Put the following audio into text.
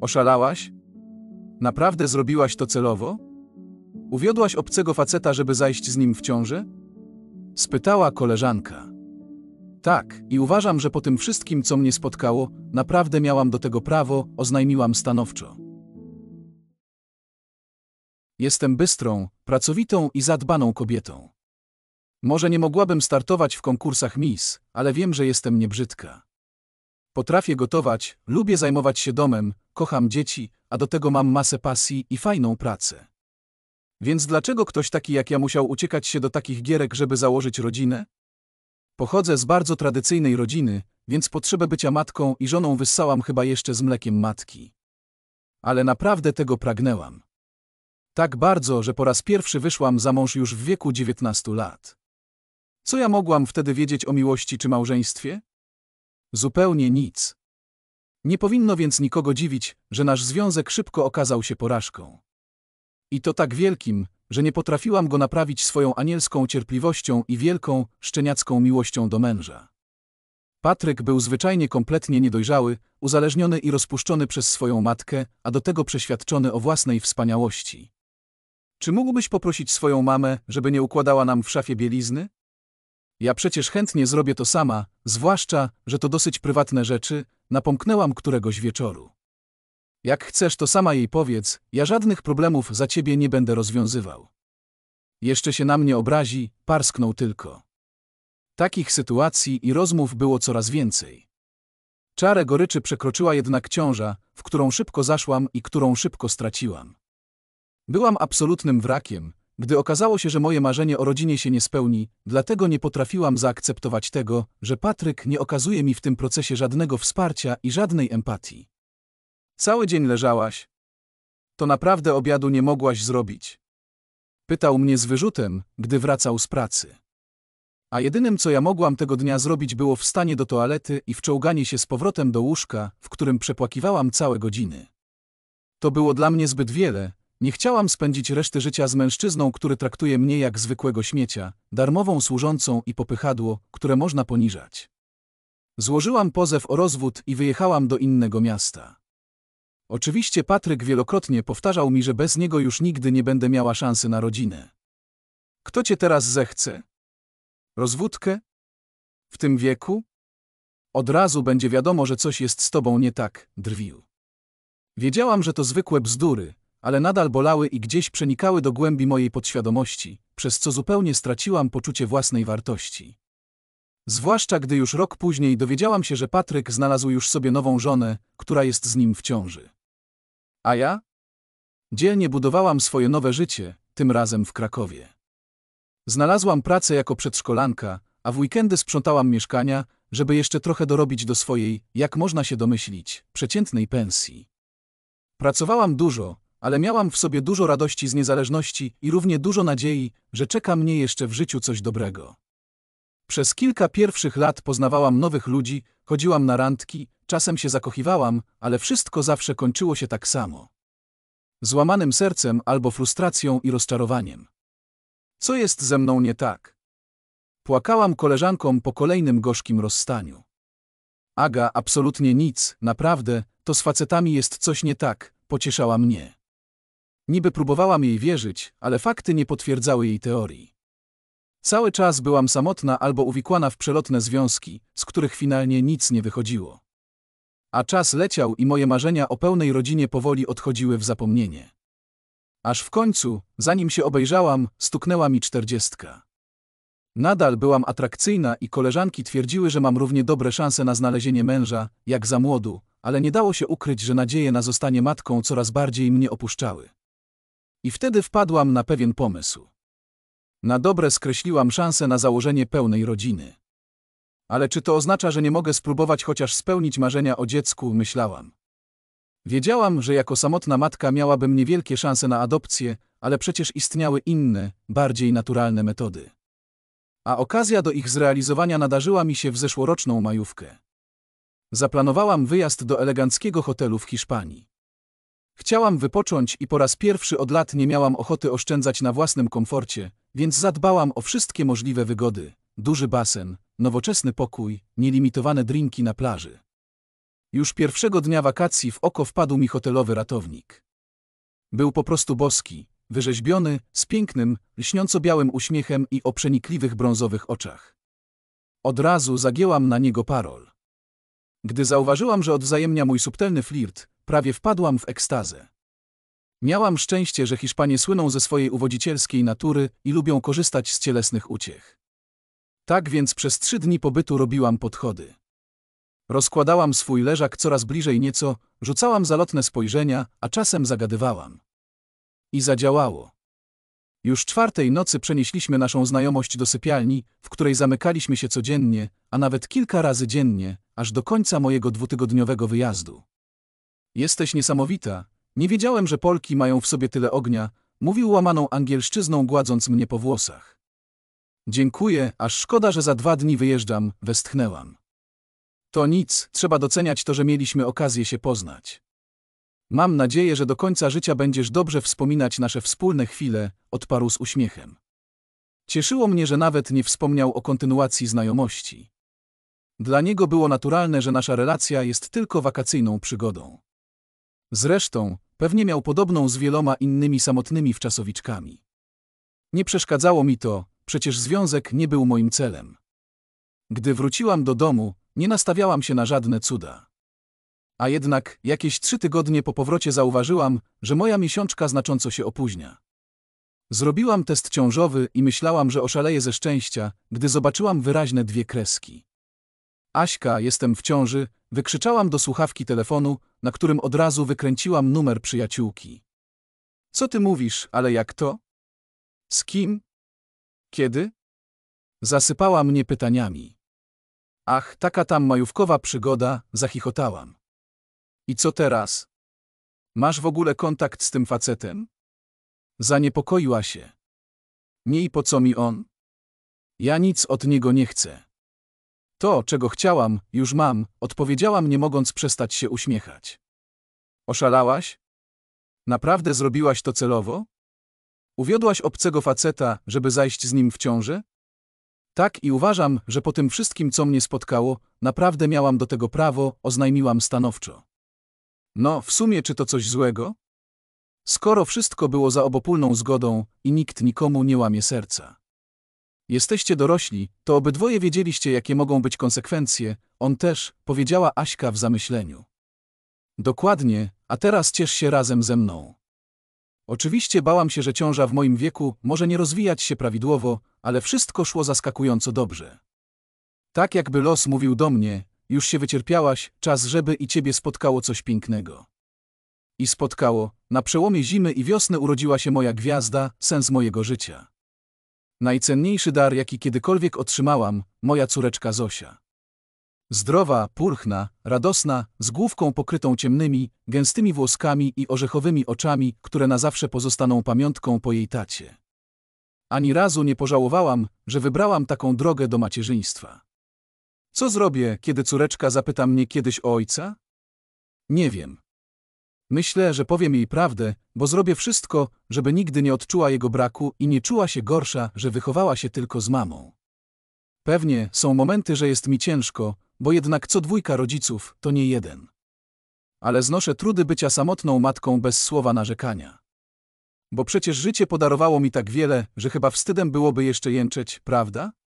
Oszalałaś? Naprawdę zrobiłaś to celowo? Uwiodłaś obcego faceta, żeby zajść z nim w ciąży? Spytała koleżanka. Tak, i uważam, że po tym wszystkim, co mnie spotkało, naprawdę miałam do tego prawo, oznajmiłam stanowczo. Jestem bystrą, pracowitą i zadbaną kobietą. Może nie mogłabym startować w konkursach Miss, ale wiem, że jestem niebrzydka. Potrafię gotować, lubię zajmować się domem, kocham dzieci, a do tego mam masę pasji i fajną pracę. Więc dlaczego ktoś taki jak ja musiał uciekać się do takich gierek, żeby założyć rodzinę? Pochodzę z bardzo tradycyjnej rodziny, więc potrzebę bycia matką i żoną wyssałam chyba jeszcze z mlekiem matki. Ale naprawdę tego pragnęłam. Tak bardzo, że po raz pierwszy wyszłam za mąż już w wieku 19 lat. Co ja mogłam wtedy wiedzieć o miłości czy małżeństwie? Zupełnie nic. Nie powinno więc nikogo dziwić, że nasz związek szybko okazał się porażką. I to tak wielkim, że nie potrafiłam go naprawić swoją anielską cierpliwością i wielką, szczeniacką miłością do męża. Patryk był zwyczajnie kompletnie niedojrzały, uzależniony i rozpuszczony przez swoją matkę, a do tego przeświadczony o własnej wspaniałości. Czy mógłbyś poprosić swoją mamę, żeby nie układała nam w szafie bielizny? Ja przecież chętnie zrobię to sama, zwłaszcza, że to dosyć prywatne rzeczy, napomknęłam któregoś wieczoru. Jak chcesz, to sama jej powiedz, ja żadnych problemów za ciebie nie będę rozwiązywał. Jeszcze się na mnie obrazi, parsknął tylko. Takich sytuacji i rozmów było coraz więcej. Czarę goryczy przekroczyła jednak ciąża, w którą szybko zaszłam i którą szybko straciłam. Byłam absolutnym wrakiem, gdy okazało się, że moje marzenie o rodzinie się nie spełni, dlatego nie potrafiłam zaakceptować tego, że Patryk nie okazuje mi w tym procesie żadnego wsparcia i żadnej empatii. Cały dzień leżałaś. To naprawdę obiadu nie mogłaś zrobić. Pytał mnie z wyrzutem, gdy wracał z pracy. A jedynym, co ja mogłam tego dnia zrobić, było wstanie do toalety i wczołganie się z powrotem do łóżka, w którym przepłakiwałam całe godziny. To było dla mnie zbyt wiele, nie chciałam spędzić reszty życia z mężczyzną, który traktuje mnie jak zwykłego śmiecia, darmową służącą i popychadło, które można poniżać. Złożyłam pozew o rozwód i wyjechałam do innego miasta. Oczywiście Patryk wielokrotnie powtarzał mi, że bez niego już nigdy nie będę miała szansy na rodzinę. Kto cię teraz zechce? Rozwódkę? W tym wieku? Od razu będzie wiadomo, że coś jest z tobą nie tak, drwił. Wiedziałam, że to zwykłe bzdury, ale nadal bolały i gdzieś przenikały do głębi mojej podświadomości, przez co zupełnie straciłam poczucie własnej wartości. Zwłaszcza gdy już rok później dowiedziałam się, że Patryk znalazł już sobie nową żonę, która jest z nim w ciąży. A ja? Dzielnie budowałam swoje nowe życie, tym razem w Krakowie. Znalazłam pracę jako przedszkolanka, a w weekendy sprzątałam mieszkania, żeby jeszcze trochę dorobić do swojej, jak można się domyślić, przeciętnej pensji. Pracowałam dużo, ale miałam w sobie dużo radości z niezależności i równie dużo nadziei, że czeka mnie jeszcze w życiu coś dobrego. Przez kilka pierwszych lat poznawałam nowych ludzi, chodziłam na randki, czasem się zakochiwałam, ale wszystko zawsze kończyło się tak samo. Złamanym sercem albo frustracją i rozczarowaniem. Co jest ze mną nie tak? Płakałam koleżankom po kolejnym gorzkim rozstaniu. Aga, absolutnie nic, naprawdę, to z facetami jest coś nie tak, pocieszała mnie. Niby próbowałam jej wierzyć, ale fakty nie potwierdzały jej teorii. Cały czas byłam samotna albo uwikłana w przelotne związki, z których finalnie nic nie wychodziło. A czas leciał i moje marzenia o pełnej rodzinie powoli odchodziły w zapomnienie. Aż w końcu, zanim się obejrzałam, stuknęła mi czterdziestka. Nadal byłam atrakcyjna i koleżanki twierdziły, że mam równie dobre szanse na znalezienie męża, jak za młodu, ale nie dało się ukryć, że nadzieje na zostanie matką coraz bardziej mnie opuszczały. I wtedy wpadłam na pewien pomysł. Na dobre skreśliłam szansę na założenie pełnej rodziny. Ale czy to oznacza, że nie mogę spróbować chociaż spełnić marzenia o dziecku, myślałam. Wiedziałam, że jako samotna matka miałabym niewielkie szanse na adopcję, ale przecież istniały inne, bardziej naturalne metody. A okazja do ich zrealizowania nadarzyła mi się w zeszłoroczną majówkę. Zaplanowałam wyjazd do eleganckiego hotelu w Hiszpanii. Chciałam wypocząć i po raz pierwszy od lat nie miałam ochoty oszczędzać na własnym komforcie, więc zadbałam o wszystkie możliwe wygody. Duży basen, nowoczesny pokój, nielimitowane drinki na plaży. Już pierwszego dnia wakacji w oko wpadł mi hotelowy ratownik. Był po prostu boski, wyrzeźbiony, z pięknym, lśniąco białym uśmiechem i o przenikliwych brązowych oczach. Od razu zagięłam na niego parol. Gdy zauważyłam, że odwzajemnia mój subtelny flirt, prawie wpadłam w ekstazę. Miałam szczęście, że Hiszpanie słyną ze swojej uwodzicielskiej natury i lubią korzystać z cielesnych uciech. Tak więc przez trzy dni pobytu robiłam podchody. Rozkładałam swój leżak coraz bliżej nieco, rzucałam zalotne spojrzenia, a czasem zagadywałam. I zadziałało. Już czwartej nocy przenieśliśmy naszą znajomość do sypialni, w której zamykaliśmy się codziennie, a nawet kilka razy dziennie, aż do końca mojego dwutygodniowego wyjazdu. Jesteś niesamowita. Nie wiedziałem, że Polki mają w sobie tyle ognia, mówił łamaną angielszczyzną, gładząc mnie po włosach. Dziękuję, aż szkoda, że za dwa dni wyjeżdżam, westchnęłam. To nic, trzeba doceniać to, że mieliśmy okazję się poznać. Mam nadzieję, że do końca życia będziesz dobrze wspominać nasze wspólne chwile, odparł z uśmiechem. Cieszyło mnie, że nawet nie wspomniał o kontynuacji znajomości. Dla niego było naturalne, że nasza relacja jest tylko wakacyjną przygodą. Zresztą, pewnie miał podobną z wieloma innymi samotnymi wczasowiczkami. Nie przeszkadzało mi to, przecież związek nie był moim celem. Gdy wróciłam do domu, nie nastawiałam się na żadne cuda. A jednak, jakieś trzy tygodnie po powrocie zauważyłam, że moja miesiączka znacząco się opóźnia. Zrobiłam test ciążowy i myślałam, że oszaleję ze szczęścia, gdy zobaczyłam wyraźne dwie kreski. Aśka, jestem w ciąży, wykrzyczałam do słuchawki telefonu, na którym od razu wykręciłam numer przyjaciółki. Co ty mówisz, ale jak to? Z kim? Kiedy? Zasypała mnie pytaniami. Ach, taka tam majówkowa przygoda, zachichotałam. I co teraz? Masz w ogóle kontakt z tym facetem? Zaniepokoiła się. Nie i po co mi on? Ja nic od niego nie chcę. To, czego chciałam, już mam, odpowiedziałam nie mogąc przestać się uśmiechać. Oszalałaś? Naprawdę zrobiłaś to celowo? Uwiodłaś obcego faceta, żeby zajść z nim w ciąży? Tak i uważam, że po tym wszystkim, co mnie spotkało, naprawdę miałam do tego prawo, oznajmiłam stanowczo. No, w sumie czy to coś złego? Skoro wszystko było za obopólną zgodą i nikt nikomu nie łamie serca. Jesteście dorośli, to obydwoje wiedzieliście, jakie mogą być konsekwencje, on też, powiedziała Aśka w zamyśleniu. Dokładnie, a teraz ciesz się razem ze mną. Oczywiście bałam się, że ciąża w moim wieku może nie rozwijać się prawidłowo, ale wszystko szło zaskakująco dobrze. Tak jakby los mówił do mnie, już się wycierpiałaś, czas żeby i ciebie spotkało coś pięknego. I spotkało, na przełomie zimy i wiosny urodziła się moja gwiazda, sens mojego życia. Najcenniejszy dar, jaki kiedykolwiek otrzymałam, moja córeczka Zosia. Zdrowa, purchna, radosna, z główką pokrytą ciemnymi, gęstymi włoskami i orzechowymi oczami, które na zawsze pozostaną pamiątką po jej tacie. Ani razu nie pożałowałam, że wybrałam taką drogę do macierzyństwa. Co zrobię, kiedy córeczka zapyta mnie kiedyś o ojca? Nie wiem. Myślę, że powiem jej prawdę, bo zrobię wszystko, żeby nigdy nie odczuła jego braku i nie czuła się gorsza, że wychowała się tylko z mamą. Pewnie są momenty, że jest mi ciężko, bo jednak co dwójka rodziców to nie jeden. Ale znoszę trudy bycia samotną matką bez słowa narzekania. Bo przecież życie podarowało mi tak wiele, że chyba wstydem byłoby jeszcze jęczeć, prawda?